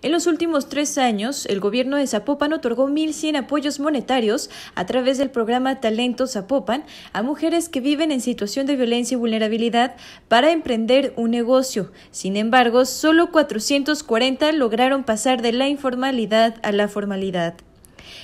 En los últimos tres años, el gobierno de Zapopan otorgó 1.100 apoyos monetarios a través del programa Talento Zapopan a mujeres que viven en situación de violencia y vulnerabilidad para emprender un negocio. Sin embargo, solo 440 lograron pasar de la informalidad a la formalidad.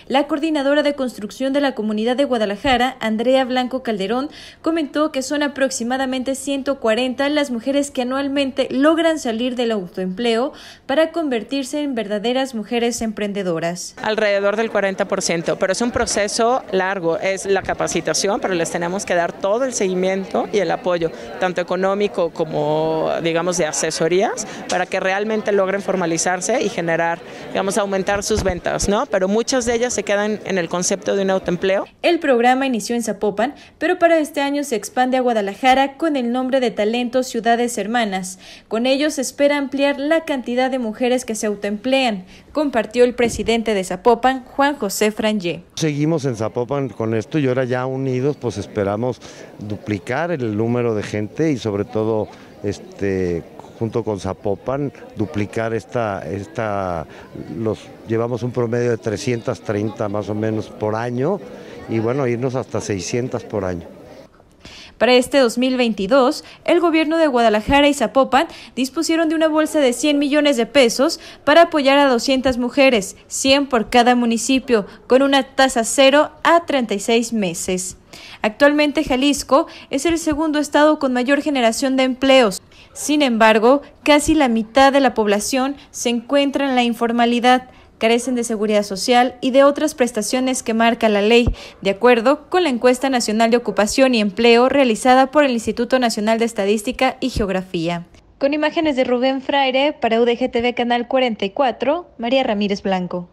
La coordinadora de construcción de la comunidad de Guadalajara, Andrea Blanco Calderón, comentó que son aproximadamente 140 las mujeres que anualmente logran salir del autoempleo para convertirse en verdaderas mujeres emprendedoras. Alrededor del 40%, pero es un proceso largo, es la capacitación, pero les tenemos que dar todo el seguimiento y el apoyo, tanto económico como, digamos, de asesorías, para que realmente logren formalizarse y generar, digamos, aumentar sus ventas, ¿no? Pero muchas ellas se quedan en el concepto de un autoempleo. El programa inició en Zapopan, pero para este año se expande a Guadalajara con el nombre de talentos Ciudades Hermanas. Con ello se espera ampliar la cantidad de mujeres que se autoemplean, compartió el presidente de Zapopan, Juan José Frangé. Seguimos en Zapopan con esto y ahora ya unidos pues esperamos duplicar el número de gente y sobre todo este junto con Zapopan, duplicar esta, esta, los llevamos un promedio de 330 más o menos por año y bueno, irnos hasta 600 por año. Para este 2022, el gobierno de Guadalajara y Zapopan dispusieron de una bolsa de 100 millones de pesos para apoyar a 200 mujeres, 100 por cada municipio, con una tasa cero a 36 meses. Actualmente Jalisco es el segundo estado con mayor generación de empleos, sin embargo, casi la mitad de la población se encuentra en la informalidad, carecen de seguridad social y de otras prestaciones que marca la ley, de acuerdo con la encuesta nacional de ocupación y empleo realizada por el Instituto Nacional de Estadística y Geografía. Con imágenes de Rubén Fraire para UDGTV Canal 44, María Ramírez Blanco.